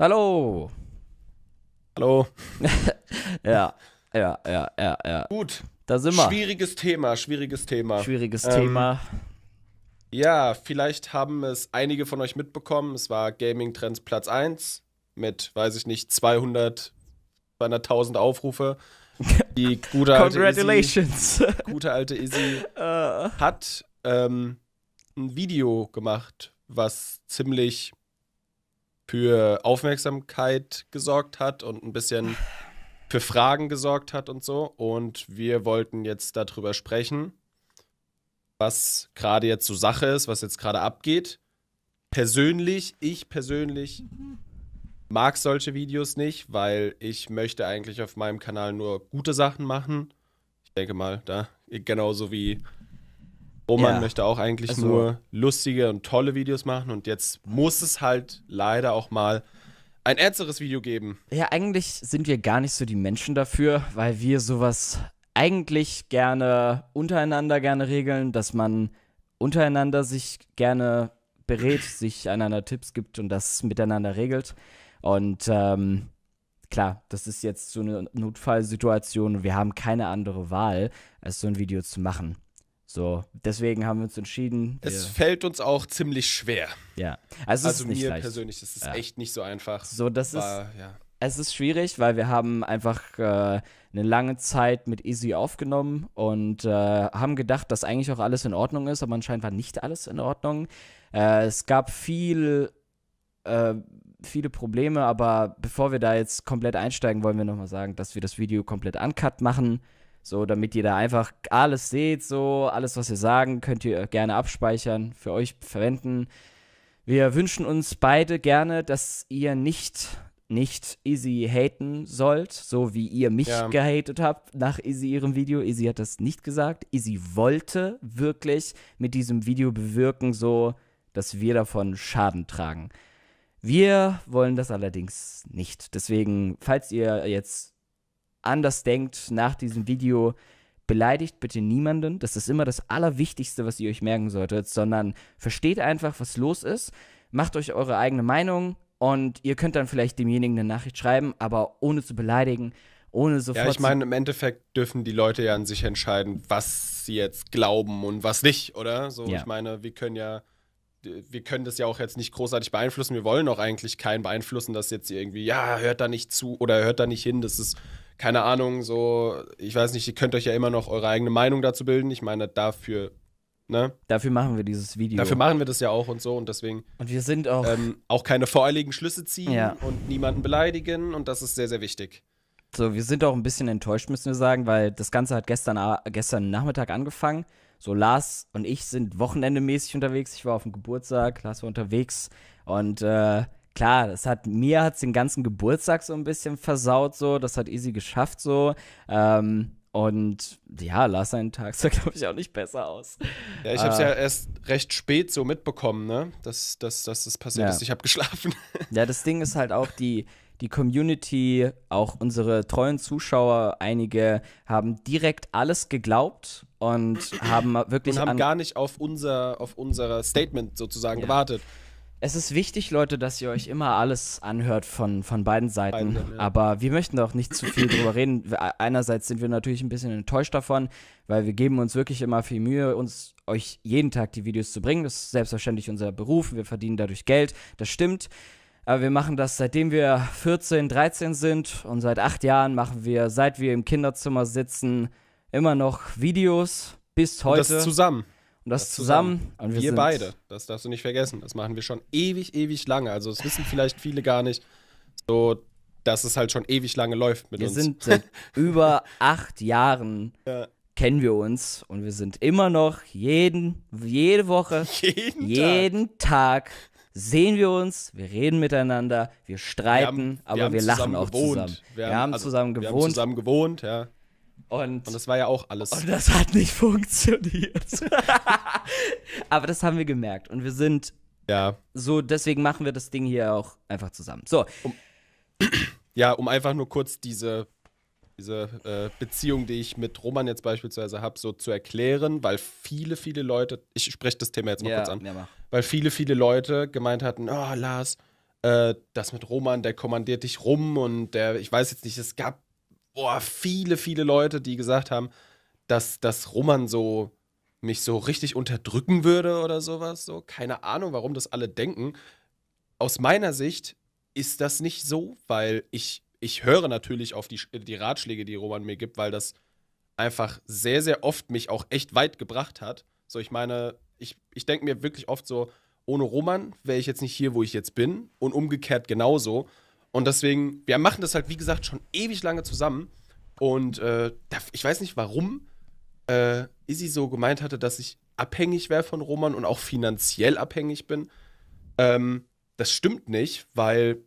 Hallo. Hallo. ja, ja, ja, ja, ja. Gut. Da sind wir. Schwieriges Thema, schwieriges Thema. Schwieriges ähm, Thema. Ja, vielleicht haben es einige von euch mitbekommen. Es war Gaming Trends Platz 1 mit, weiß ich nicht, 200, 200.000 Aufrufe. Die gute alte Izzy, gute alte Izzy äh. hat ähm, ein Video gemacht, was ziemlich für Aufmerksamkeit gesorgt hat und ein bisschen für Fragen gesorgt hat und so. Und wir wollten jetzt darüber sprechen, was gerade jetzt so Sache ist, was jetzt gerade abgeht. Persönlich, ich persönlich mag solche Videos nicht, weil ich möchte eigentlich auf meinem Kanal nur gute Sachen machen. Ich denke mal, da genauso wie Oman ja. möchte auch eigentlich also, nur lustige und tolle Videos machen und jetzt muss es halt leider auch mal ein ernsteres Video geben. Ja, eigentlich sind wir gar nicht so die Menschen dafür, weil wir sowas eigentlich gerne untereinander gerne regeln, dass man untereinander sich gerne berät, sich einander Tipps gibt und das miteinander regelt. Und ähm, klar, das ist jetzt so eine Notfallsituation wir haben keine andere Wahl, als so ein Video zu machen. So, deswegen haben wir uns entschieden. Es fällt uns auch ziemlich schwer. Ja, also, also mir leicht. persönlich ist es ja. echt nicht so einfach. So, das War, ist. Ja. Es ist schwierig, weil wir haben einfach äh, eine lange Zeit mit Easy aufgenommen und äh, haben gedacht, dass eigentlich auch alles in Ordnung ist, aber anscheinend war nicht alles in Ordnung. Äh, es gab viel, äh, viele Probleme, aber bevor wir da jetzt komplett einsteigen, wollen wir nochmal sagen, dass wir das Video komplett uncut machen so, damit ihr da einfach alles seht, so, alles, was wir sagen, könnt ihr gerne abspeichern, für euch verwenden. Wir wünschen uns beide gerne, dass ihr nicht, nicht Izzy haten sollt, so wie ihr mich ja. gehatet habt nach Izzy ihrem Video. Izzy hat das nicht gesagt. Izzy wollte wirklich mit diesem Video bewirken, so, dass wir davon Schaden tragen. Wir wollen das allerdings nicht. Deswegen, falls ihr jetzt anders denkt nach diesem Video, beleidigt bitte niemanden. Das ist immer das Allerwichtigste, was ihr euch merken solltet, sondern versteht einfach, was los ist, macht euch eure eigene Meinung und ihr könnt dann vielleicht demjenigen eine Nachricht schreiben, aber ohne zu beleidigen, ohne sofort. Ja, ich meine, im Endeffekt dürfen die Leute ja an sich entscheiden, was sie jetzt glauben und was nicht, oder? So, ja. ich meine, wir können ja wir können das ja auch jetzt nicht großartig beeinflussen. Wir wollen auch eigentlich keinen beeinflussen, dass jetzt irgendwie, ja, hört da nicht zu oder hört da nicht hin. Das ist keine Ahnung, so, ich weiß nicht, ihr könnt euch ja immer noch eure eigene Meinung dazu bilden. Ich meine, dafür, ne? Dafür machen wir dieses Video. Dafür machen wir das ja auch und so und deswegen. Und wir sind auch. Ähm, auch keine voreiligen Schlüsse ziehen ja. und niemanden beleidigen und das ist sehr, sehr wichtig. So, wir sind auch ein bisschen enttäuscht, müssen wir sagen, weil das Ganze hat gestern, gestern Nachmittag angefangen. So, Lars und ich sind wochenendemäßig unterwegs. Ich war auf dem Geburtstag, Lars war unterwegs und äh, klar, das hat mir hat's den ganzen Geburtstag so ein bisschen versaut, so, das hat Easy geschafft, so. Ähm, und ja, Lars seinen Tag sah, glaube ich, auch nicht besser aus. Ja, ich habe es äh, ja erst recht spät so mitbekommen, ne? Dass, dass, dass das passiert ja. ist. Ich habe geschlafen. Ja, das Ding ist halt auch die, die Community, auch unsere treuen Zuschauer, einige haben direkt alles geglaubt und haben wirklich. Und haben gar nicht auf unser auf unser Statement sozusagen ja. gewartet. Es ist wichtig, Leute, dass ihr euch immer alles anhört von, von beiden Seiten. Beide, ja. Aber wir möchten auch nicht zu viel drüber reden. Einerseits sind wir natürlich ein bisschen enttäuscht davon, weil wir geben uns wirklich immer viel Mühe, uns euch jeden Tag die Videos zu bringen. Das ist selbstverständlich unser Beruf. Wir verdienen dadurch Geld. Das stimmt. Aber wir machen das, seitdem wir 14, 13 sind. Und seit acht Jahren machen wir, seit wir im Kinderzimmer sitzen, immer noch Videos. Bis heute. Und das zusammen. Und das, das zusammen. zusammen. Und wir, wir beide. Das darfst du nicht vergessen. Das machen wir schon ewig, ewig lange. Also, das wissen vielleicht viele gar nicht. So, dass es halt schon ewig lange läuft mit wir uns. Wir sind seit über acht Jahren. Ja kennen wir uns und wir sind immer noch jeden, jede Woche, jeden, jeden Tag. Tag. sehen wir uns, wir reden miteinander, wir streiten, wir haben, aber wir, wir lachen auch gewohnt. zusammen. Wir, wir haben, haben also, zusammen gewohnt. Wir haben zusammen gewohnt, ja. Und, und das war ja auch alles. Und das hat nicht funktioniert. Aber das haben wir gemerkt. Und wir sind. Ja. So, deswegen machen wir das Ding hier auch einfach zusammen. So. Um, ja, um einfach nur kurz diese, diese äh, Beziehung, die ich mit Roman jetzt beispielsweise habe, so zu erklären, weil viele, viele Leute. Ich spreche das Thema jetzt mal ja, kurz an. Ja, mach. Weil viele, viele Leute gemeint hatten: Oh, Lars, äh, das mit Roman, der kommandiert dich rum und der, ich weiß jetzt nicht, es gab boah, viele, viele Leute, die gesagt haben, dass, dass Roman so mich so richtig unterdrücken würde oder sowas. So, keine Ahnung, warum das alle denken. Aus meiner Sicht ist das nicht so, weil ich, ich höre natürlich auf die, die Ratschläge, die Roman mir gibt, weil das einfach sehr, sehr oft mich auch echt weit gebracht hat. So, ich meine, ich, ich denke mir wirklich oft so, ohne Roman wäre ich jetzt nicht hier, wo ich jetzt bin und umgekehrt genauso. Und deswegen, wir machen das halt, wie gesagt, schon ewig lange zusammen. Und äh, ich weiß nicht, warum äh, Izzy so gemeint hatte, dass ich abhängig wäre von Roman und auch finanziell abhängig bin. Ähm, das stimmt nicht, weil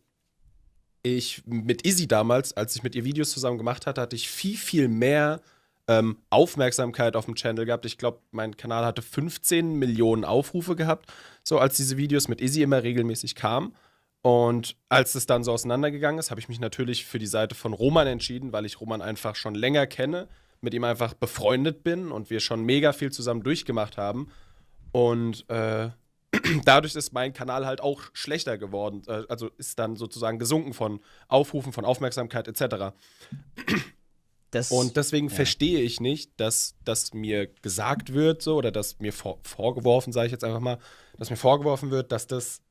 ich mit Izzy damals, als ich mit ihr Videos zusammen gemacht hatte, hatte ich viel, viel mehr ähm, Aufmerksamkeit auf dem Channel gehabt. Ich glaube, mein Kanal hatte 15 Millionen Aufrufe gehabt, so als diese Videos mit Izzy immer regelmäßig kamen. Und als es dann so auseinandergegangen ist, habe ich mich natürlich für die Seite von Roman entschieden, weil ich Roman einfach schon länger kenne, mit ihm einfach befreundet bin und wir schon mega viel zusammen durchgemacht haben. Und äh, dadurch ist mein Kanal halt auch schlechter geworden, äh, also ist dann sozusagen gesunken von Aufrufen, von Aufmerksamkeit etc. Das, und deswegen ja. verstehe ich nicht, dass das mir gesagt wird, so oder dass mir vor, vorgeworfen, sage ich jetzt einfach mal, dass mir vorgeworfen wird, dass das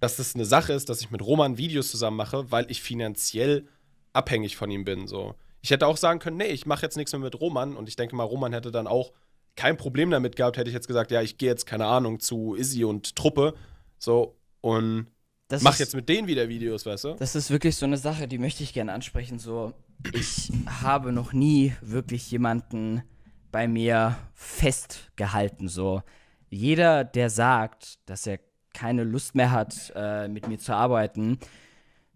dass das eine Sache ist, dass ich mit Roman Videos zusammen mache, weil ich finanziell abhängig von ihm bin. So. Ich hätte auch sagen können, nee, ich mache jetzt nichts mehr mit Roman und ich denke mal, Roman hätte dann auch kein Problem damit gehabt, hätte ich jetzt gesagt, ja, ich gehe jetzt, keine Ahnung, zu Izzy und Truppe. So, und das mach ist, jetzt mit denen wieder Videos, weißt du? Das ist wirklich so eine Sache, die möchte ich gerne ansprechen. So, ich habe noch nie wirklich jemanden bei mir festgehalten. So, jeder, der sagt, dass er keine Lust mehr hat, äh, mit mir zu arbeiten.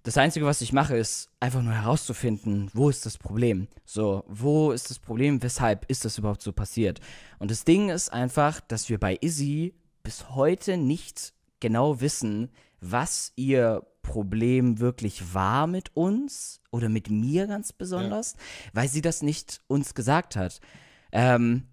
Das Einzige, was ich mache, ist einfach nur herauszufinden, wo ist das Problem? So, wo ist das Problem? Weshalb ist das überhaupt so passiert? Und das Ding ist einfach, dass wir bei Izzy bis heute nicht genau wissen, was ihr Problem wirklich war mit uns oder mit mir ganz besonders, ja. weil sie das nicht uns gesagt hat. Ähm,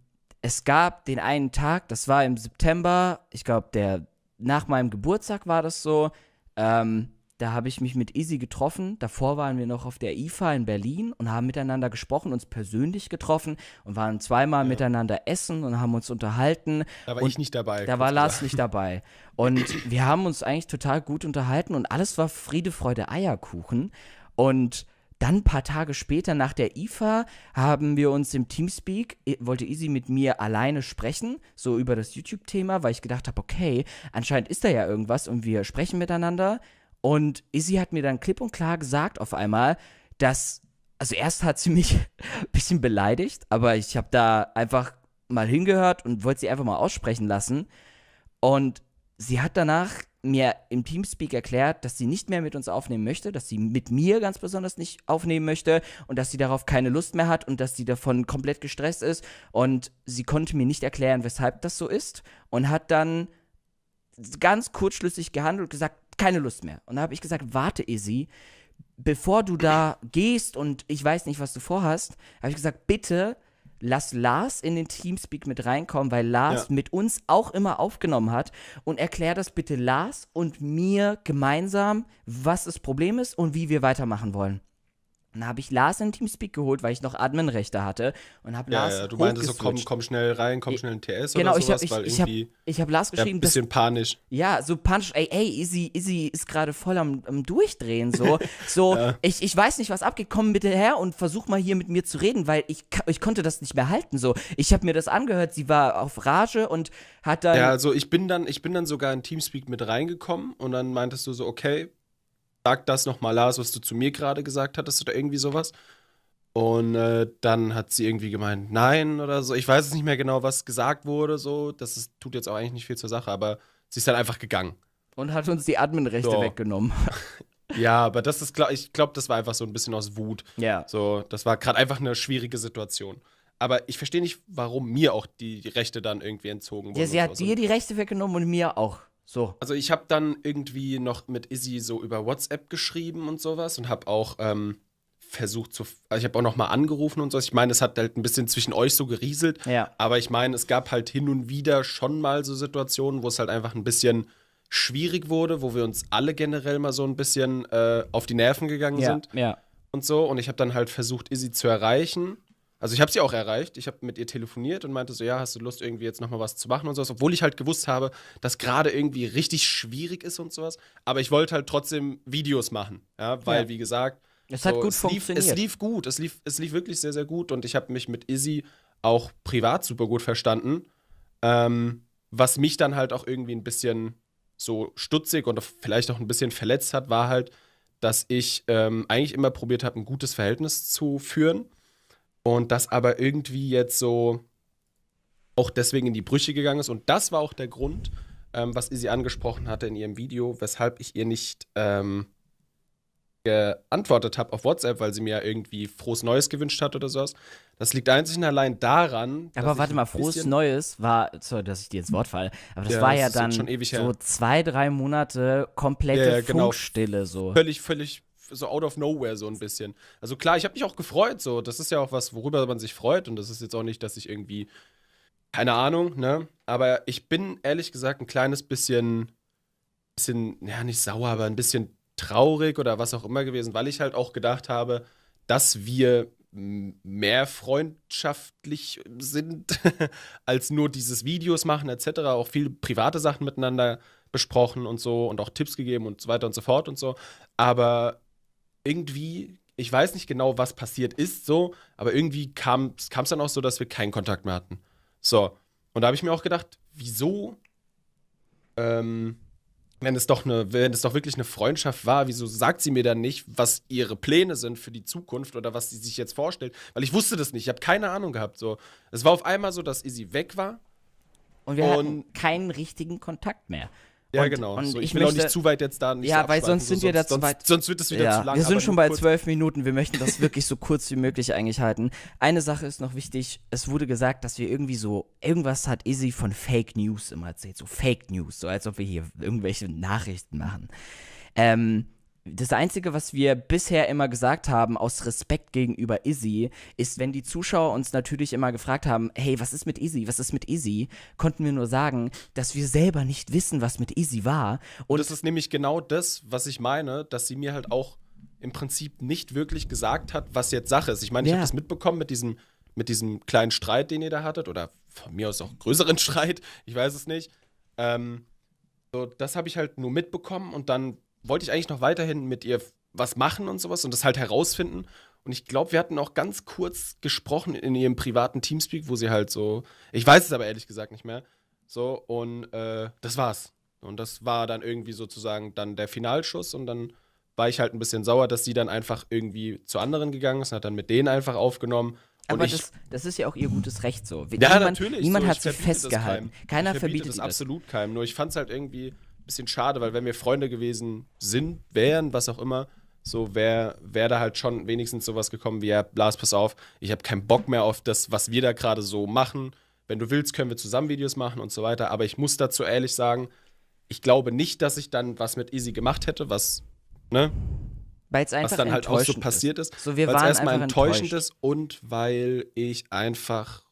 es gab den einen Tag, das war im September, ich glaube der nach meinem Geburtstag war das so. Ähm, da habe ich mich mit Izzy getroffen. Davor waren wir noch auf der IFA in Berlin und haben miteinander gesprochen, uns persönlich getroffen und waren zweimal ja. miteinander essen und haben uns unterhalten. Da war und ich nicht dabei. Da war Lars nicht dabei. Und wir haben uns eigentlich total gut unterhalten und alles war Friede, Freude, Eierkuchen. Und dann ein paar Tage später nach der IFA haben wir uns im Teamspeak, wollte Easy mit mir alleine sprechen, so über das YouTube-Thema, weil ich gedacht habe, okay, anscheinend ist da ja irgendwas und wir sprechen miteinander. Und Izzy hat mir dann klipp und klar gesagt auf einmal, dass, also erst hat sie mich ein bisschen beleidigt, aber ich habe da einfach mal hingehört und wollte sie einfach mal aussprechen lassen. Und sie hat danach mir im Teamspeak erklärt, dass sie nicht mehr mit uns aufnehmen möchte, dass sie mit mir ganz besonders nicht aufnehmen möchte und dass sie darauf keine Lust mehr hat und dass sie davon komplett gestresst ist und sie konnte mir nicht erklären, weshalb das so ist und hat dann ganz kurzschlüssig gehandelt, gesagt, keine Lust mehr. Und da habe ich gesagt, warte, Isi, bevor du da gehst und ich weiß nicht, was du vorhast, habe ich gesagt, bitte lass Lars in den Teamspeak mit reinkommen, weil Lars ja. mit uns auch immer aufgenommen hat und erklär das bitte Lars und mir gemeinsam, was das Problem ist und wie wir weitermachen wollen. Dann habe ich Lars in Teamspeak geholt, weil ich noch Adminrechte hatte und habe ja, Lars Ja, du meintest so, komm, komm schnell rein, komm schnell in TS genau, oder sowas, ich hab, ich, Ich habe hab Lars geschrieben, ja, bisschen dass, panisch. Ja, so panisch, ey, ey, Izzy, Izzy ist gerade voll am, am, Durchdrehen, so. so, ja. ich, ich weiß nicht, was abgeht, komm bitte her und versuch mal hier mit mir zu reden, weil ich, ich konnte das nicht mehr halten, so. Ich habe mir das angehört, sie war auf Rage und hat dann... Ja, also ich bin dann, ich bin dann sogar in Teamspeak mit reingekommen und dann meintest du so, okay, sag das nochmal, Lars, was du zu mir gerade gesagt hattest oder irgendwie sowas. Und äh, dann hat sie irgendwie gemeint, nein oder so. Ich weiß es nicht mehr genau, was gesagt wurde, so. Das ist, tut jetzt auch eigentlich nicht viel zur Sache, aber sie ist dann halt einfach gegangen. Und hat uns die Adminrechte so. weggenommen. ja, aber das ist, ich glaube, das war einfach so ein bisschen aus Wut. Ja. So, das war gerade einfach eine schwierige Situation. Aber ich verstehe nicht, warum mir auch die Rechte dann irgendwie entzogen wurden. Ja, sie hat so. dir die Rechte weggenommen und mir auch. So. Also ich habe dann irgendwie noch mit Izzy so über WhatsApp geschrieben und sowas und habe auch ähm, versucht zu, also ich habe auch noch mal angerufen und so. Ich meine, es hat halt ein bisschen zwischen euch so gerieselt. Ja. Aber ich meine, es gab halt hin und wieder schon mal so Situationen, wo es halt einfach ein bisschen schwierig wurde, wo wir uns alle generell mal so ein bisschen äh, auf die Nerven gegangen ja. sind. Ja. Und so. Und ich habe dann halt versucht, Izzy zu erreichen also ich habe sie auch erreicht. Ich habe mit ihr telefoniert und meinte so, ja, hast du Lust irgendwie jetzt noch mal was zu machen und sowas, obwohl ich halt gewusst habe, dass gerade irgendwie richtig schwierig ist und sowas. Aber ich wollte halt trotzdem Videos machen, ja, weil ja. wie gesagt, es so, hat gut es funktioniert. Lief, es lief gut, es lief, es lief wirklich sehr sehr gut und ich habe mich mit Izzy auch privat super gut verstanden, ähm, was mich dann halt auch irgendwie ein bisschen so stutzig und vielleicht auch ein bisschen verletzt hat, war halt, dass ich ähm, eigentlich immer probiert habe, ein gutes Verhältnis zu führen und das aber irgendwie jetzt so auch deswegen in die Brüche gegangen ist. Und das war auch der Grund, ähm, was Izzy angesprochen hatte in ihrem Video, weshalb ich ihr nicht ähm, geantwortet habe auf WhatsApp, weil sie mir ja irgendwie frohes Neues gewünscht hat oder sowas. Das liegt einzig und allein daran. Aber warte mal, frohes Neues war, sorry, dass ich dir ins Wort falle, aber das ja, war ja das dann so her. zwei, drei Monate komplette ja, ja, genau. Funkstille so. Völlig, völlig so out of nowhere so ein bisschen. Also klar, ich habe mich auch gefreut, so. Das ist ja auch was, worüber man sich freut. Und das ist jetzt auch nicht, dass ich irgendwie, keine Ahnung, ne? Aber ich bin ehrlich gesagt ein kleines bisschen, bisschen, ja, nicht sauer, aber ein bisschen traurig oder was auch immer gewesen, weil ich halt auch gedacht habe, dass wir mehr freundschaftlich sind als nur dieses Videos machen etc. Auch viel private Sachen miteinander besprochen und so und auch Tipps gegeben und so weiter und so fort und so. Aber irgendwie, ich weiß nicht genau, was passiert ist, so, aber irgendwie kam es dann auch so, dass wir keinen Kontakt mehr hatten. So. Und da habe ich mir auch gedacht, wieso, ähm, wenn es doch eine, wenn es doch wirklich eine Freundschaft war, wieso sagt sie mir dann nicht, was ihre Pläne sind für die Zukunft oder was sie sich jetzt vorstellt? Weil ich wusste das nicht, ich habe keine Ahnung gehabt. So, es war auf einmal so, dass Izzy weg war. Und wir und hatten keinen richtigen Kontakt mehr. Ja, und, genau. Und so, ich, ich will möchte, auch nicht zu weit jetzt da Ja, weil sonst sind so, wir da zu weit. Sonst, sonst wird es wieder ja, zu lang. Wir sind schon bei zwölf Minuten. Wir möchten das wirklich so kurz wie möglich eigentlich halten. Eine Sache ist noch wichtig. Es wurde gesagt, dass wir irgendwie so, irgendwas hat Izzy von Fake News immer erzählt. So Fake News. So als ob wir hier irgendwelche Nachrichten machen. Ähm, das Einzige, was wir bisher immer gesagt haben, aus Respekt gegenüber Izzy, ist, wenn die Zuschauer uns natürlich immer gefragt haben, hey, was ist mit Izzy, was ist mit Izzy, konnten wir nur sagen, dass wir selber nicht wissen, was mit Izzy war. Und das ist nämlich genau das, was ich meine, dass sie mir halt auch im Prinzip nicht wirklich gesagt hat, was jetzt Sache ist. Ich meine, ich ja. habe das mitbekommen mit diesem, mit diesem kleinen Streit, den ihr da hattet, oder von mir aus auch größeren Streit, ich weiß es nicht. Ähm, so, das habe ich halt nur mitbekommen und dann wollte ich eigentlich noch weiterhin mit ihr was machen und sowas und das halt herausfinden. Und ich glaube, wir hatten auch ganz kurz gesprochen in ihrem privaten Teamspeak, wo sie halt so, ich weiß es aber ehrlich gesagt nicht mehr, so und äh, das war's. Und das war dann irgendwie sozusagen dann der Finalschuss und dann war ich halt ein bisschen sauer, dass sie dann einfach irgendwie zu anderen gegangen ist und hat dann mit denen einfach aufgenommen. Aber das, das, ist ja auch ihr gutes Recht so. Ja, niemand, natürlich. Niemand so, hat sie festgehalten. Keiner ich verbietet das absolut keinem. Nur ich fand es halt irgendwie, bisschen schade, weil wenn wir Freunde gewesen sind, wären, was auch immer, so wäre wär da halt schon wenigstens sowas gekommen wie, ja, Lars, pass auf, ich habe keinen Bock mehr auf das, was wir da gerade so machen. Wenn du willst, können wir zusammen Videos machen und so weiter. Aber ich muss dazu ehrlich sagen, ich glaube nicht, dass ich dann was mit Easy gemacht hätte, was, ne? Weil einfach was dann halt auch so passiert ist. ist. So, weil es erstmal enttäuschend enttäuscht. ist und weil ich einfach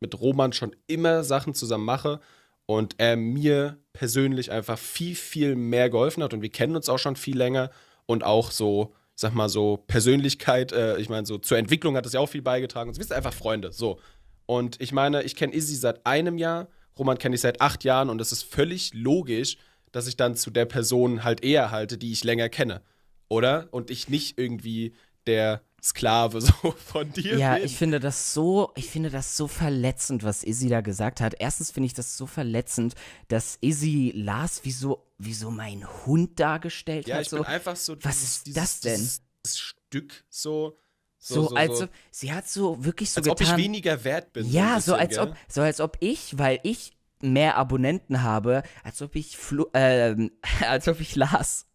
mit Roman schon immer Sachen zusammen mache und er mir persönlich einfach viel, viel mehr geholfen hat und wir kennen uns auch schon viel länger und auch so, ich sag mal so, Persönlichkeit, äh, ich meine, so zur Entwicklung hat das ja auch viel beigetragen. Und also wir sind einfach Freunde, so. Und ich meine, ich kenne Izzy seit einem Jahr, Roman kenne ich seit acht Jahren und es ist völlig logisch, dass ich dann zu der Person halt eher halte, die ich länger kenne. Oder? Und ich nicht irgendwie der Sklave so von dir. Ja, bin. ich finde das so, ich finde das so verletzend, was Izzy da gesagt hat. Erstens finde ich das so verletzend, dass Izzy Lars wie so, wie so mein Hund dargestellt ja, hat. Ja, ich so, bin einfach so. Was dieses, ist das denn? Dieses, Stück so. So, so, als so. ob sie hat so wirklich so als getan, ob ich weniger wert bin. Ja, so, bisschen, als ob so als ob ich, weil ich mehr Abonnenten habe, als ob ich Flo, äh, als ob ich Lars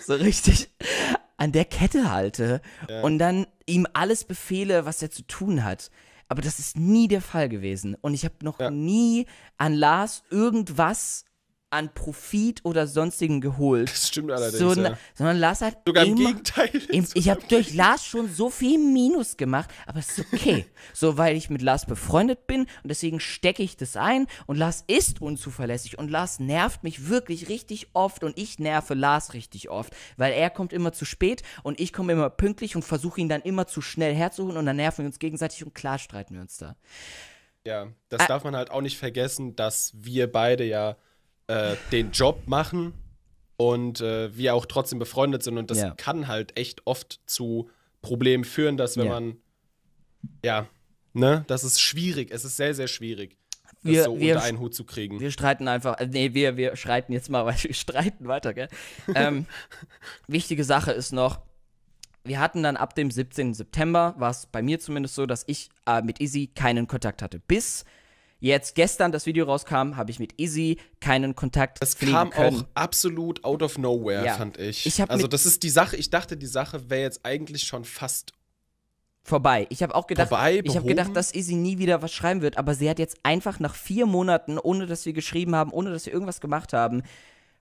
so richtig an der Kette halte ja. und dann ihm alles befehle, was er zu tun hat. Aber das ist nie der Fall gewesen. Und ich habe noch ja. nie an Lars irgendwas an Profit oder sonstigen geholt. Das stimmt allerdings. So, ne- ja. Sondern Lars hat. Sogar im immer, Gegenteil. Im, ich habe durch Lars schon so viel Minus gemacht, aber es ist okay. so, weil ich mit Lars befreundet bin und deswegen stecke ich das ein und Lars ist unzuverlässig und Lars nervt mich wirklich richtig oft und ich nerve Lars richtig oft, weil er kommt immer zu spät und ich komme immer pünktlich und versuche ihn dann immer zu schnell herzuholen und dann nerven wir uns gegenseitig und klar streiten wir uns da. Ja, das ah, darf man halt auch nicht vergessen, dass wir beide ja äh, den Job machen und äh, wir auch trotzdem befreundet sind. Und das ja. kann halt echt oft zu Problemen führen, dass wenn ja. man, ja, ne, das ist schwierig, es ist sehr, sehr schwierig. Das wir, so wir, unter einen Hut zu kriegen. Wir streiten einfach, also nee, wir, wir streiten jetzt mal, weil wir streiten weiter, gell? ähm, wichtige Sache ist noch, wir hatten dann ab dem 17. September, war es bei mir zumindest so, dass ich äh, mit Izzy keinen Kontakt hatte. Bis Jetzt gestern das Video rauskam, habe ich mit Izzy keinen Kontakt. Das kam können. auch absolut out of nowhere, ja. fand ich. ich also das ist die Sache, ich dachte, die Sache wäre jetzt eigentlich schon fast vorbei. Ich habe auch gedacht, vorbei, ich habe gedacht, dass Izzy nie wieder was schreiben wird, aber sie hat jetzt einfach nach vier Monaten, ohne dass wir geschrieben haben, ohne dass wir irgendwas gemacht haben,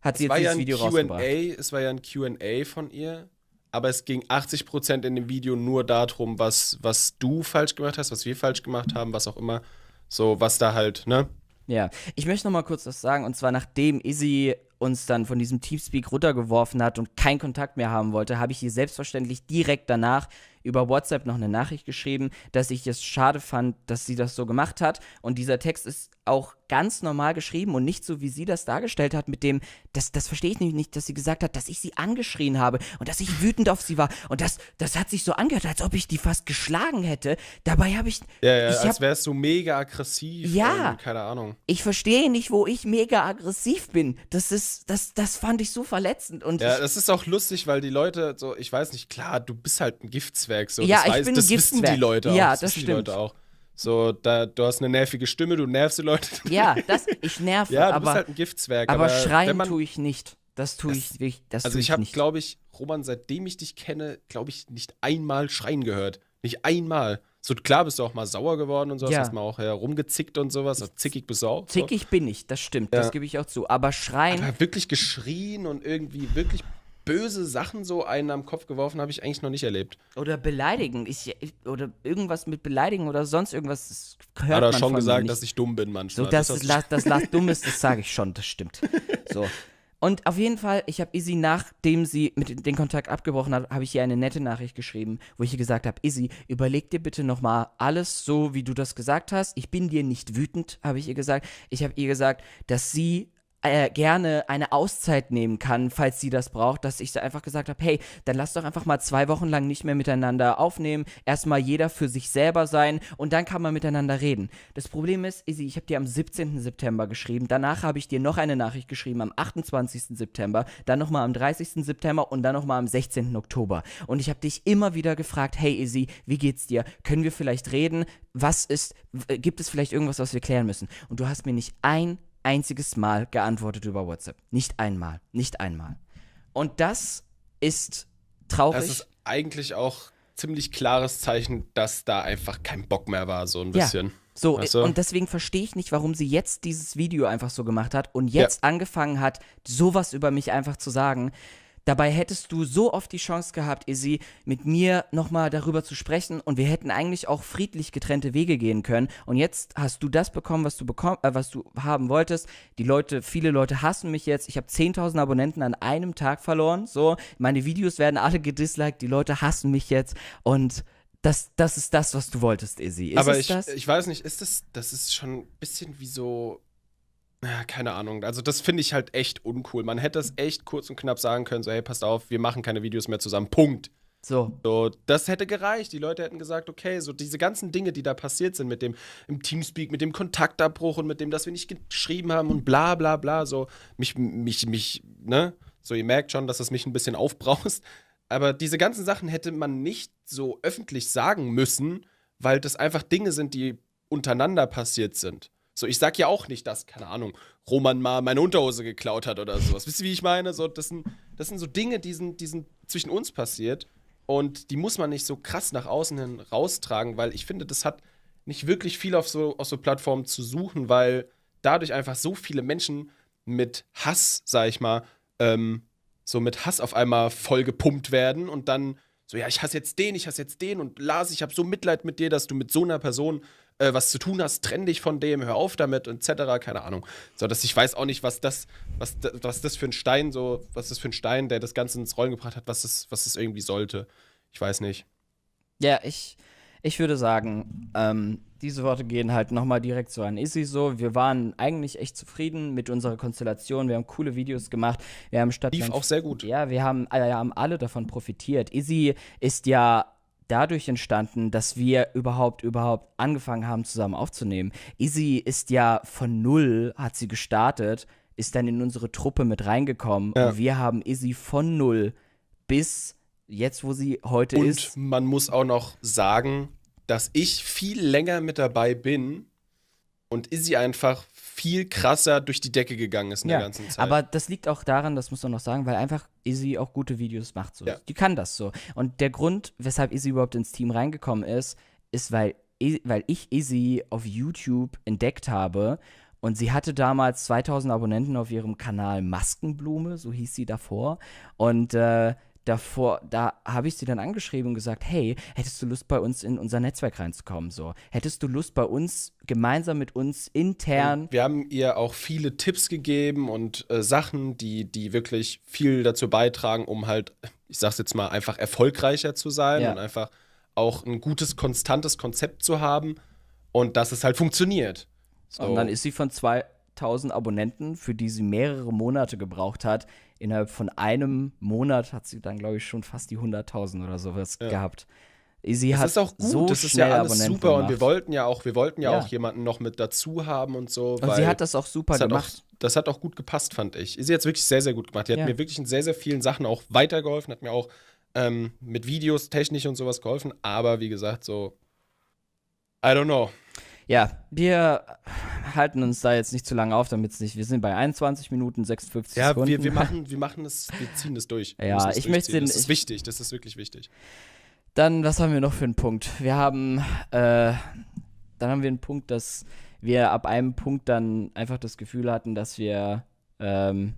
hat es sie jetzt dieses ja Video rausgebracht. Es war ja ein Q&A von ihr aber es ging 80 in dem Video nur darum, was, was du falsch gemacht hast, was wir falsch gemacht haben, was auch immer. So, was da halt, ne? Ja, ich möchte noch mal kurz was sagen. Und zwar, nachdem Izzy uns dann von diesem Teamspeak runtergeworfen hat und keinen Kontakt mehr haben wollte, habe ich ihr selbstverständlich direkt danach über WhatsApp noch eine Nachricht geschrieben, dass ich es schade fand, dass sie das so gemacht hat. Und dieser Text ist auch ganz normal geschrieben und nicht so, wie sie das dargestellt hat, mit dem, das, das verstehe ich nämlich nicht, dass sie gesagt hat, dass ich sie angeschrien habe und dass ich wütend auf sie war. Und das, das hat sich so angehört, als ob ich die fast geschlagen hätte. Dabei habe ich. Ja, ja, ich als wärst du mega aggressiv. Ja. Und, keine Ahnung. Ich verstehe nicht, wo ich mega aggressiv bin. Das ist, das, das fand ich so verletzend. Und ja, ich, das ist auch lustig, weil die Leute so, ich weiß nicht, klar, du bist halt ein Giftzwerg Handwerk. So. Ja, das, ich weiß, bin das wissen die Leute auch. Ja, das, das wissen stimmt. die Leute auch. So, da, du hast eine nervige Stimme, du nervst die Leute. Ja, das, ich nerve. ja, du aber, bist halt ein Giftzwerg. Aber, aber schreien man, tue ich nicht. Das tue das, ich wirklich. Das also, ich habe, glaube ich, Roman, seitdem ich dich kenne, glaube ich, nicht einmal schreien gehört. Nicht einmal. So, klar bist du auch mal sauer geworden und so, ja. hast mal auch herumgezickt und sowas. Also, zickig besorgt. Zickig so. bin ich, das stimmt, ja. das gebe ich auch zu. Aber schreien. Aber wirklich geschrien und irgendwie wirklich böse Sachen so einen am Kopf geworfen habe ich eigentlich noch nicht erlebt. Oder beleidigen. Ich, oder irgendwas mit beleidigen oder sonst irgendwas. Das hört Hat er schon gesagt, dass ich dumm bin manchmal. So, dass das, das, das, das dumm ist, das sage ich schon, das stimmt. So. Und auf jeden Fall, ich habe Izzy, nachdem sie mit den Kontakt abgebrochen hat, habe ich ihr eine nette Nachricht geschrieben, wo ich ihr gesagt habe, Izzy, überleg dir bitte nochmal alles so, wie du das gesagt hast. Ich bin dir nicht wütend, habe ich ihr gesagt. Ich habe ihr gesagt, dass sie äh, gerne eine Auszeit nehmen kann, falls sie das braucht, dass ich einfach gesagt habe, hey, dann lass doch einfach mal zwei Wochen lang nicht mehr miteinander aufnehmen, erstmal jeder für sich selber sein und dann kann man miteinander reden. Das Problem ist, Izzy, ich habe dir am 17. September geschrieben, danach habe ich dir noch eine Nachricht geschrieben am 28. September, dann nochmal am 30. September und dann nochmal am 16. Oktober. Und ich habe dich immer wieder gefragt, hey Izzy, wie geht's dir? Können wir vielleicht reden? Was ist, äh, gibt es vielleicht irgendwas, was wir klären müssen? Und du hast mir nicht ein einziges Mal geantwortet über WhatsApp. Nicht einmal. Nicht einmal. Und das ist traurig. Das ist eigentlich auch ziemlich klares Zeichen, dass da einfach kein Bock mehr war, so ein bisschen. Ja. So, weißt und deswegen verstehe ich nicht, warum sie jetzt dieses Video einfach so gemacht hat und jetzt ja. angefangen hat, sowas über mich einfach zu sagen. Dabei hättest du so oft die Chance gehabt, Izzy, mit mir nochmal darüber zu sprechen und wir hätten eigentlich auch friedlich getrennte Wege gehen können. Und jetzt hast du das bekommen, was du, bekomm äh, was du haben wolltest. Die Leute, viele Leute hassen mich jetzt. Ich habe 10.000 Abonnenten an einem Tag verloren. So, meine Videos werden alle gedisliked. Die Leute hassen mich jetzt und das, das ist das, was du wolltest, Izzy. Ist Aber ich, das? ich weiß nicht, ist das, das ist schon ein bisschen wie so keine Ahnung. Also das finde ich halt echt uncool. Man hätte es echt kurz und knapp sagen können, so hey, passt auf, wir machen keine Videos mehr zusammen. Punkt. So. so. Das hätte gereicht. Die Leute hätten gesagt, okay, so diese ganzen Dinge, die da passiert sind mit dem im Teamspeak, mit dem Kontaktabbruch und mit dem, dass wir nicht geschrieben haben und bla bla bla, so mich, mich, mich, ne? So, ihr merkt schon, dass es mich ein bisschen aufbraust. Aber diese ganzen Sachen hätte man nicht so öffentlich sagen müssen, weil das einfach Dinge sind, die untereinander passiert sind. So, ich sag ja auch nicht, dass, keine Ahnung, Roman mal meine Unterhose geklaut hat oder sowas. Wisst ihr, wie ich meine? So, das, sind, das sind so Dinge, die sind, die sind zwischen uns passiert. Und die muss man nicht so krass nach außen hin raustragen, weil ich finde, das hat nicht wirklich viel auf so, auf so Plattformen zu suchen, weil dadurch einfach so viele Menschen mit Hass, sag ich mal, ähm, so mit Hass auf einmal voll gepumpt werden und dann so, ja, ich hasse jetzt den, ich hasse jetzt den und Lars, ich habe so Mitleid mit dir, dass du mit so einer Person äh, was zu tun hast, trenn dich von dem, hör auf damit, etc., keine Ahnung. So, dass ich weiß auch nicht, was das, was, was das für ein Stein, so, was das für ein Stein, der das Ganze ins Rollen gebracht hat, was das, was das irgendwie sollte. Ich weiß nicht. Ja, ich, ich würde sagen, ähm, diese Worte gehen halt nochmal direkt so an Issy so. Wir waren eigentlich echt zufrieden mit unserer Konstellation. Wir haben coole Videos gemacht. Wir haben statt. Lief auch sehr gut. Ja, wir haben, äh, haben alle davon profitiert. Issy ist ja dadurch entstanden, dass wir überhaupt, überhaupt angefangen haben, zusammen aufzunehmen. Izzy ist ja von null, hat sie gestartet, ist dann in unsere Truppe mit reingekommen ja. und wir haben Izzy von null bis jetzt, wo sie heute und ist. Und man muss auch noch sagen, dass ich viel länger mit dabei bin und Izzy einfach viel krasser durch die Decke gegangen ist in ja, der ganzen Zeit. Aber das liegt auch daran, das muss man noch sagen, weil einfach Izzy auch gute Videos macht. So. Ja. Die kann das so. Und der Grund, weshalb Izzy überhaupt ins Team reingekommen ist, ist, weil, weil ich Izzy auf YouTube entdeckt habe. Und sie hatte damals 2000 Abonnenten auf ihrem Kanal Maskenblume, so hieß sie davor. Und äh, davor, da habe ich sie dann angeschrieben und gesagt, hey, hättest du Lust bei uns in unser Netzwerk reinzukommen? So, hättest du Lust bei uns gemeinsam mit uns intern? Und wir haben ihr auch viele Tipps gegeben und äh, Sachen, die, die wirklich viel dazu beitragen, um halt, ich sag's jetzt mal, einfach erfolgreicher zu sein ja. und einfach auch ein gutes, konstantes Konzept zu haben und dass es halt funktioniert. So. Und dann ist sie von 2000 Abonnenten, für die sie mehrere Monate gebraucht hat, innerhalb von einem Monat hat sie dann, glaube ich, schon fast die 100.000 oder sowas ja. gehabt. Sie das ist auch gut, so das ist ja alles Abonnenten super gemacht. und wir wollten ja auch, wir wollten ja, ja, auch jemanden noch mit dazu haben und so. Und sie hat das auch super das gemacht. Auch, das hat auch gut gepasst, fand ich. Sie hat es wirklich sehr, sehr gut gemacht. Die hat ja. mir wirklich in sehr, sehr vielen Sachen auch weitergeholfen, hat mir auch ähm, mit Videos technisch und sowas geholfen, aber wie gesagt, so, I don't know. Ja, wir halten uns da jetzt nicht zu lange auf, damit es nicht. Wir sind bei 21 Minuten 56 ja, Sekunden. Ja, wir, wir, machen, wir machen es, wir ziehen es durch. Ja, ich möchte Das ist wichtig, das ist wirklich wichtig. Dann, was haben wir noch für einen Punkt? Wir haben, äh, dann haben wir einen Punkt, dass wir ab einem Punkt dann einfach das Gefühl hatten, dass wir, ähm,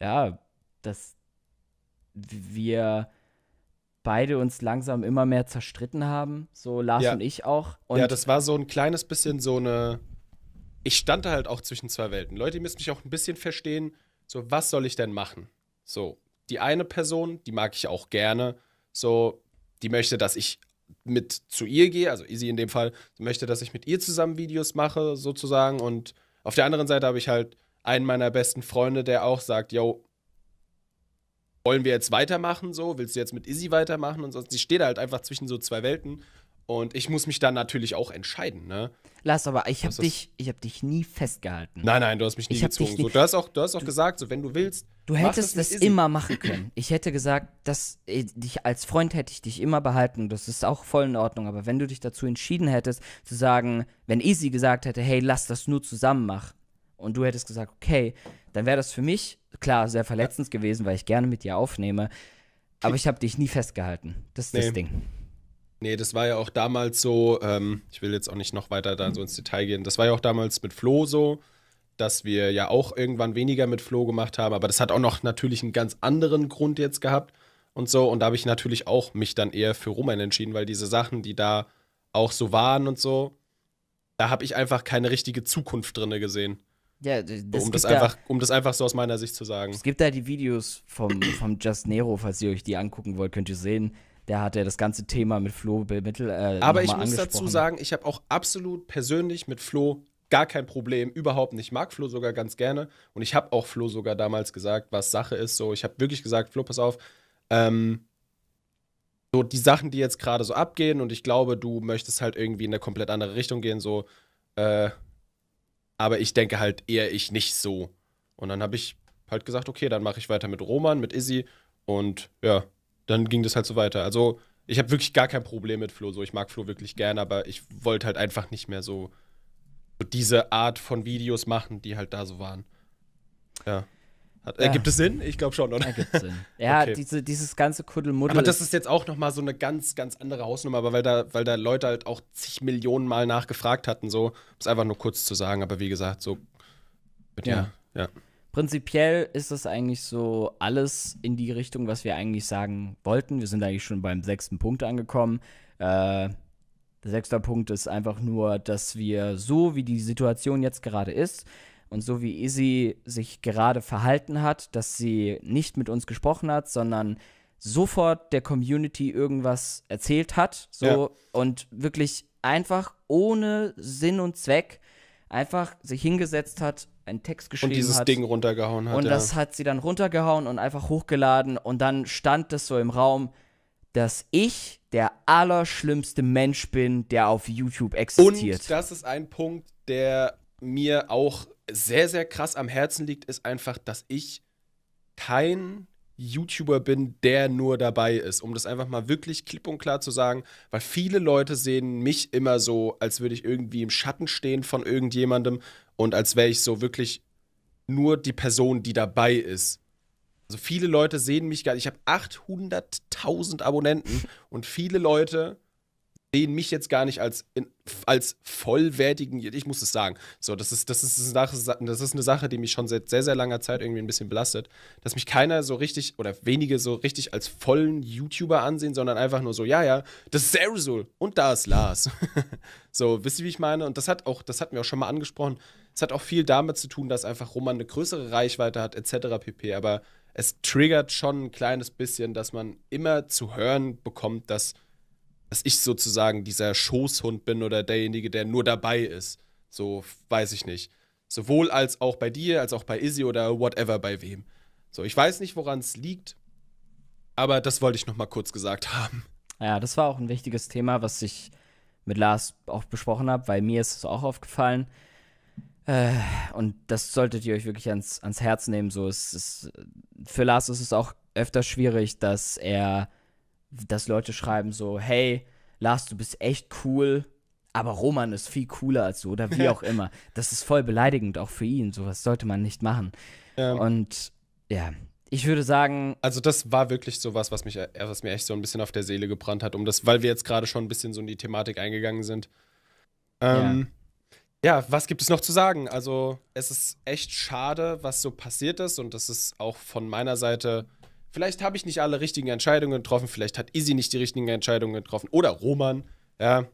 ja, dass wir beide uns langsam immer mehr zerstritten haben. So Lars ja. und ich auch. Und ja, das war so ein kleines bisschen so eine. Ich stand da halt auch zwischen zwei Welten. Leute, ihr müsst mich auch ein bisschen verstehen. So, was soll ich denn machen? So, die eine Person, die mag ich auch gerne. So, die möchte, dass ich mit zu ihr gehe, also Izzy in dem Fall, die möchte, dass ich mit ihr zusammen Videos mache, sozusagen. Und auf der anderen Seite habe ich halt einen meiner besten Freunde, der auch sagt, yo, wollen wir jetzt weitermachen so? Willst du jetzt mit Izzy weitermachen und sonst? Ich stehe da halt einfach zwischen so zwei Welten und ich muss mich dann natürlich auch entscheiden, ne? Lars, aber ich habe dich, ich hab dich nie festgehalten. Nein, nein, du hast mich nie gezogen. Nie so, du hast auch, du hast auch du, gesagt, so, wenn du willst. Du hättest das, das immer machen können. Ich hätte gesagt, dass äh, dich als Freund hätte ich dich immer behalten. Das ist auch voll in Ordnung. Aber wenn du dich dazu entschieden hättest, zu sagen, wenn Izzy gesagt hätte, hey, lass das nur zusammen machen, und du hättest gesagt, okay, dann wäre das für mich klar sehr verletzend gewesen, weil ich gerne mit dir aufnehme. Aber ich habe dich nie festgehalten. Das ist nee. das Ding. Nee, das war ja auch damals so, ähm, ich will jetzt auch nicht noch weiter da so ins Detail gehen, das war ja auch damals mit Flo so, dass wir ja auch irgendwann weniger mit Flo gemacht haben, aber das hat auch noch natürlich einen ganz anderen Grund jetzt gehabt und so und da habe ich natürlich auch mich dann eher für Roman entschieden, weil diese Sachen, die da auch so waren und so, da habe ich einfach keine richtige Zukunft drin gesehen. Ja, das um, das einfach, da, um das einfach so aus meiner Sicht zu sagen. Es gibt da die Videos vom, vom Just Nero, falls ihr euch die angucken wollt, könnt ihr sehen. Der hat ja das ganze Thema mit Flo Mittel. Äh, Aber ich muss dazu sagen, ich habe auch absolut persönlich mit Flo gar kein Problem, überhaupt nicht. Ich mag Flo sogar ganz gerne. Und ich habe auch Flo sogar damals gesagt, was Sache ist. So, ich habe wirklich gesagt, Flo, pass auf, ähm, so die Sachen, die jetzt gerade so abgehen und ich glaube, du möchtest halt irgendwie in eine komplett andere Richtung gehen, so, äh, aber ich denke halt eher ich nicht so. Und dann habe ich halt gesagt, okay, dann mache ich weiter mit Roman, mit Izzy und ja, dann ging das halt so weiter. Also ich habe wirklich gar kein Problem mit Flo. So, ich mag Flo wirklich gern, aber ich wollte halt einfach nicht mehr so, so diese Art von Videos machen, die halt da so waren. Ja. Hat, äh, ja. Gibt es Sinn? Ich glaube schon, oder? Ja, Sinn. ja okay. diese, dieses ganze Kuddelmuddel. Aber das ist jetzt auch nochmal so eine ganz, ganz andere Hausnummer, aber weil da, weil da Leute halt auch zig Millionen Mal nachgefragt hatten, so, um es einfach nur kurz zu sagen, aber wie gesagt, so. ja. Der, ja. Prinzipiell ist das eigentlich so alles in die Richtung, was wir eigentlich sagen wollten. Wir sind eigentlich schon beim sechsten Punkt angekommen. Äh, der sechste Punkt ist einfach nur, dass wir so, wie die Situation jetzt gerade ist, und so wie Izzy sich gerade verhalten hat, dass sie nicht mit uns gesprochen hat, sondern sofort der Community irgendwas erzählt hat, so ja. und wirklich einfach ohne Sinn und Zweck einfach sich hingesetzt hat, einen Text geschrieben hat. Und dieses hat, Ding runtergehauen hat. Und ja. das hat sie dann runtergehauen und einfach hochgeladen und dann stand das so im Raum, dass ich der allerschlimmste Mensch bin, der auf YouTube existiert. Und das ist ein Punkt, der mir auch sehr, sehr krass am Herzen liegt, ist einfach, dass ich kein YouTuber bin, der nur dabei ist. Um das einfach mal wirklich klipp und klar zu sagen, weil viele Leute sehen mich immer so, als würde ich irgendwie im Schatten stehen von irgendjemandem und als wäre ich so wirklich nur die Person, die dabei ist. Also viele Leute sehen mich gar nicht. Ich habe 800.000 Abonnenten und viele Leute sehen mich jetzt gar nicht als, in, als vollwertigen, ich muss es sagen. So, das ist, das, ist eine Sache, das ist eine Sache, die mich schon seit sehr, sehr langer Zeit irgendwie ein bisschen belastet, dass mich keiner so richtig oder wenige so richtig als vollen YouTuber ansehen, sondern einfach nur so, ja, ja, das ist Aerosol und da ist Lars. so, wisst ihr, wie ich meine? Und das hat auch, das hatten wir auch schon mal angesprochen, es hat auch viel damit zu tun, dass einfach Roman eine größere Reichweite hat, etc. pp. Aber es triggert schon ein kleines bisschen, dass man immer zu hören bekommt, dass dass ich sozusagen dieser Schoßhund bin oder derjenige, der nur dabei ist. So, weiß ich nicht. Sowohl als auch bei dir, als auch bei Izzy oder whatever bei wem. So, ich weiß nicht, woran es liegt, aber das wollte ich noch mal kurz gesagt haben. Ja, das war auch ein wichtiges Thema, was ich mit Lars auch besprochen habe, weil mir ist es auch aufgefallen. Äh, und das solltet ihr euch wirklich ans, ans Herz nehmen. So, es ist, für Lars ist es auch öfter schwierig, dass er dass Leute schreiben so, hey, Lars, du bist echt cool, aber Roman ist viel cooler als du oder wie auch immer. Das ist voll beleidigend auch für ihn. Sowas sollte man nicht machen. Ähm, Und ja, ich würde sagen. Also, das war wirklich sowas, was mich, was mir echt so ein bisschen auf der Seele gebrannt hat, um das, weil wir jetzt gerade schon ein bisschen so in die Thematik eingegangen sind. Ähm, ja. ja, was gibt es noch zu sagen? Also, es ist echt schade, was so passiert ist, und das ist auch von meiner Seite vielleicht habe ich nicht alle richtigen Entscheidungen getroffen, vielleicht hat Izzy nicht die richtigen Entscheidungen getroffen oder Roman, ja.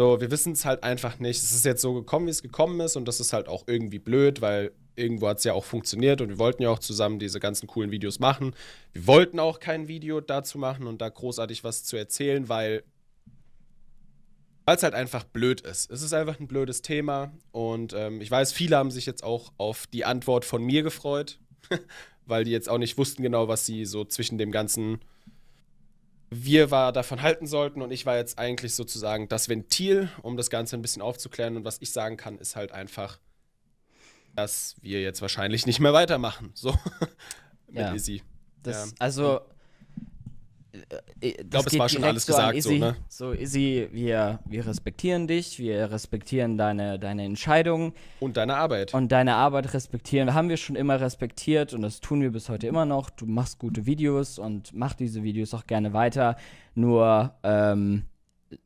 So, wir wissen es halt einfach nicht. Es ist jetzt so gekommen, wie es gekommen ist und das ist halt auch irgendwie blöd, weil irgendwo hat es ja auch funktioniert und wir wollten ja auch zusammen diese ganzen coolen Videos machen. Wir wollten auch kein Video dazu machen und da großartig was zu erzählen, weil es halt einfach blöd ist. Es ist einfach ein blödes Thema und ähm, ich weiß, viele haben sich jetzt auch auf die Antwort von mir gefreut weil die jetzt auch nicht wussten genau, was sie so zwischen dem ganzen wir war davon halten sollten und ich war jetzt eigentlich sozusagen das Ventil, um das Ganze ein bisschen aufzuklären. Und was ich sagen kann, ist halt einfach, dass wir jetzt wahrscheinlich nicht mehr weitermachen. So mit ja. Izzy. Das, ja. Also ich äh, äh, glaube, es war schon alles gesagt. Izzy, so, ne? so Izzy, wir, wir respektieren dich, wir respektieren deine, deine Entscheidung. Und deine Arbeit. Und deine Arbeit respektieren. Haben wir schon immer respektiert und das tun wir bis heute immer noch. Du machst gute Videos und mach diese Videos auch gerne weiter. Nur ähm,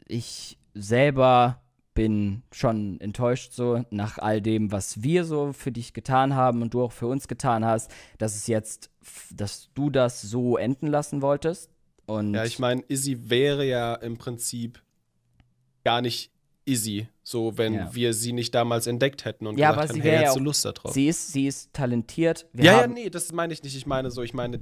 ich selber bin schon enttäuscht so nach all dem, was wir so für dich getan haben und du auch für uns getan hast, dass es jetzt, dass du das so enden lassen wolltest. Und ja, ich meine, Izzy wäre ja im Prinzip gar nicht Izzy, so wenn ja. wir sie nicht damals entdeckt hätten und ja, gesagt aber haben, hey, ja hast du Lust darauf. Sie ist, sie ist talentiert. Wir ja, ja, nee, das meine ich nicht. Ich meine so, ich meine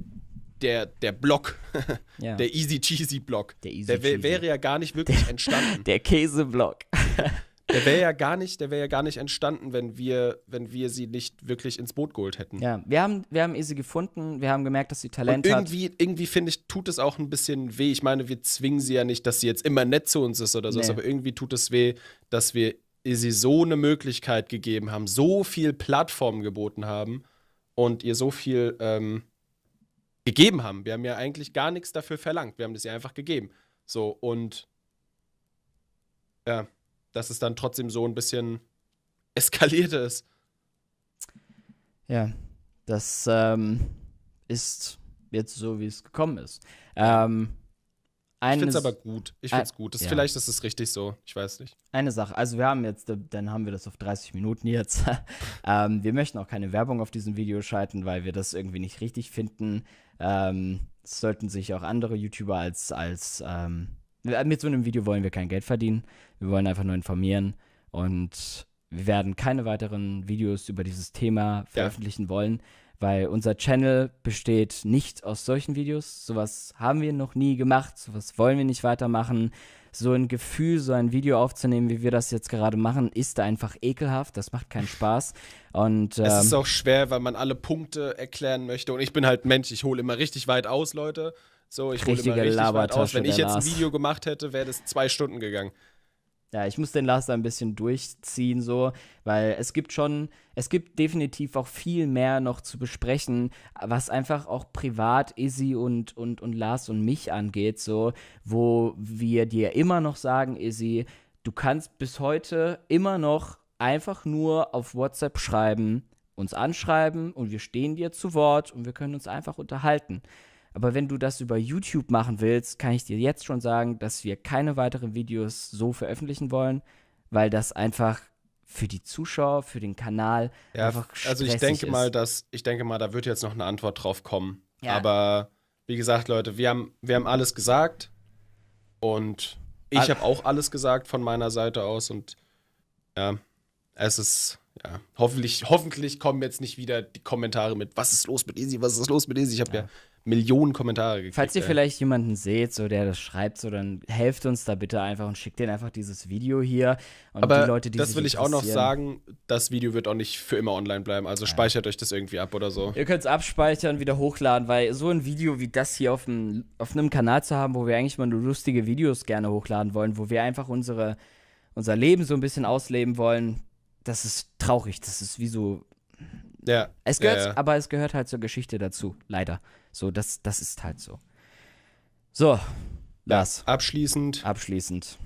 der, der Block, ja. der Easy Cheesy Block, der, Easy der wäre ja gar nicht wirklich der, entstanden. Der Käseblock. Der wäre ja gar nicht, der wäre ja gar nicht entstanden, wenn wir, wenn wir sie nicht wirklich ins Boot geholt hätten. Ja, wir haben, wir haben sie gefunden, wir haben gemerkt, dass sie Talent und irgendwie, hat. Irgendwie finde ich, tut es auch ein bisschen weh. Ich meine, wir zwingen sie ja nicht, dass sie jetzt immer nett zu uns ist oder so, nee. aber irgendwie tut es weh, dass wir sie so eine Möglichkeit gegeben haben, so viel Plattform geboten haben und ihr so viel ähm, gegeben haben. Wir haben ja eigentlich gar nichts dafür verlangt. Wir haben das ihr einfach gegeben. So, und ja dass es dann trotzdem so ein bisschen eskaliert ist. Ja, das ähm, ist jetzt so, wie es gekommen ist. Ähm, ich finde es aber gut. Ich finde es gut. Das, ja. Vielleicht ist es richtig so. Ich weiß nicht. Eine Sache. Also wir haben jetzt, äh, dann haben wir das auf 30 Minuten jetzt. ähm, wir möchten auch keine Werbung auf diesem Video schalten, weil wir das irgendwie nicht richtig finden. Ähm, sollten sich auch andere YouTuber als, als ähm, äh, mit so einem Video wollen wir kein Geld verdienen. Wir wollen einfach nur informieren und wir werden keine weiteren Videos über dieses Thema veröffentlichen ja. wollen, weil unser Channel besteht nicht aus solchen Videos. Sowas haben wir noch nie gemacht, sowas wollen wir nicht weitermachen. So ein Gefühl, so ein Video aufzunehmen, wie wir das jetzt gerade machen, ist einfach ekelhaft. Das macht keinen Spaß. Und, ähm, es ist ähm, auch schwer, weil man alle Punkte erklären möchte. Und ich bin halt Mensch, ich hole immer richtig weit aus, Leute. So, ich Richtige hole mal richtig Labertasche aus. Wenn ich jetzt ein Video gemacht hätte, wäre das zwei Stunden gegangen. Ja, ich muss den Lars da ein bisschen durchziehen, so, weil es gibt schon, es gibt definitiv auch viel mehr noch zu besprechen, was einfach auch privat Izzy und, und, und Lars und mich angeht, so, wo wir dir immer noch sagen, Izzy, du kannst bis heute immer noch einfach nur auf WhatsApp schreiben, uns anschreiben und wir stehen dir zu Wort und wir können uns einfach unterhalten. Aber wenn du das über YouTube machen willst, kann ich dir jetzt schon sagen, dass wir keine weiteren Videos so veröffentlichen wollen, weil das einfach für die Zuschauer, für den Kanal ja, einfach Also ich denke ist. mal, dass ich denke mal, da wird jetzt noch eine Antwort drauf kommen. Ja. Aber wie gesagt, Leute, wir haben wir haben alles gesagt und ich habe auch alles gesagt von meiner Seite aus und ja, es ist ja, hoffentlich hoffentlich kommen jetzt nicht wieder die Kommentare mit was ist los mit Easy, was ist los mit Easy. Ich habe ja. ja Millionen Kommentare gekriegt. Falls ihr ey. vielleicht jemanden seht, so der das schreibt, so dann helft uns da bitte einfach und schickt den einfach dieses Video hier. Und Aber die Leute, die das will ich auch noch sagen, das Video wird auch nicht für immer online bleiben. Also ja. speichert euch das irgendwie ab oder so. Ihr könnt es abspeichern, wieder hochladen, weil so ein Video wie das hier auf, dem, auf einem Kanal zu haben, wo wir eigentlich mal nur lustige Videos gerne hochladen wollen, wo wir einfach unsere, unser Leben so ein bisschen ausleben wollen, das ist traurig. Das ist wie so. Ja. Es gehört, ja, ja. aber es gehört halt zur Geschichte dazu, leider. So, das, das ist halt so. So, Lars. Ja, abschließend. Abschließend.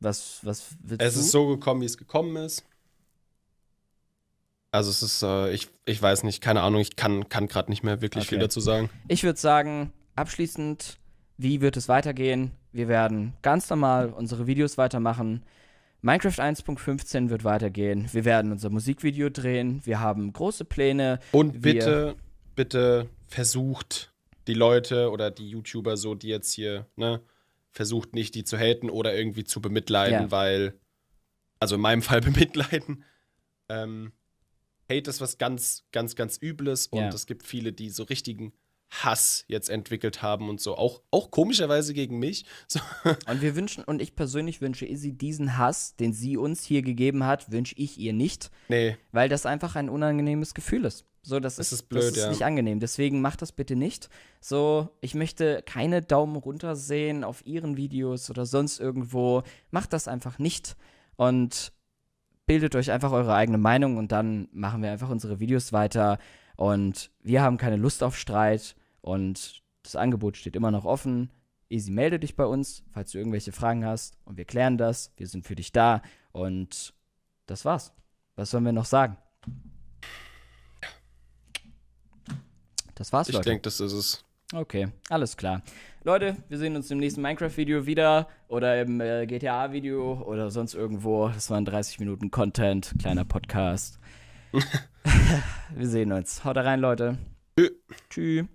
Was, was willst Es du? ist so gekommen, wie es gekommen ist. Also es ist, äh, ich, ich weiß nicht, keine Ahnung, ich kann, kann gerade nicht mehr wirklich okay. viel dazu sagen. Ich würde sagen, abschließend, wie wird es weitergehen? Wir werden ganz normal unsere Videos weitermachen. Minecraft 1.15 wird weitergehen. Wir werden unser Musikvideo drehen. Wir haben große Pläne. Und bitte, bitte versucht, die Leute oder die YouTuber so, die jetzt hier, ne, versucht nicht, die zu haten oder irgendwie zu bemitleiden, ja. weil, also in meinem Fall bemitleiden. Ähm, Hate ist was ganz, ganz, ganz Übles und ja. es gibt viele, die so richtigen Hass jetzt entwickelt haben und so. Auch, auch komischerweise gegen mich. So. Und wir wünschen, und ich persönlich wünsche Izzy diesen Hass, den sie uns hier gegeben hat, wünsche ich ihr nicht. Nee. Weil das einfach ein unangenehmes Gefühl ist. So, das, das ist, ist, blöd, das ist ja. nicht angenehm. Deswegen macht das bitte nicht. So, ich möchte keine Daumen runter sehen auf ihren Videos oder sonst irgendwo. Macht das einfach nicht und bildet euch einfach eure eigene Meinung und dann machen wir einfach unsere Videos weiter. Und wir haben keine Lust auf Streit und das Angebot steht immer noch offen. Easy, melde dich bei uns, falls du irgendwelche Fragen hast und wir klären das. Wir sind für dich da und das war's. Was sollen wir noch sagen? Das war's, Leute. Ich denke, das ist es. Okay, alles klar. Leute, wir sehen uns im nächsten Minecraft-Video wieder oder im äh, GTA-Video oder sonst irgendwo. Das waren 30 Minuten Content, kleiner Podcast. wir sehen uns. Haut rein, Leute. Tschüss.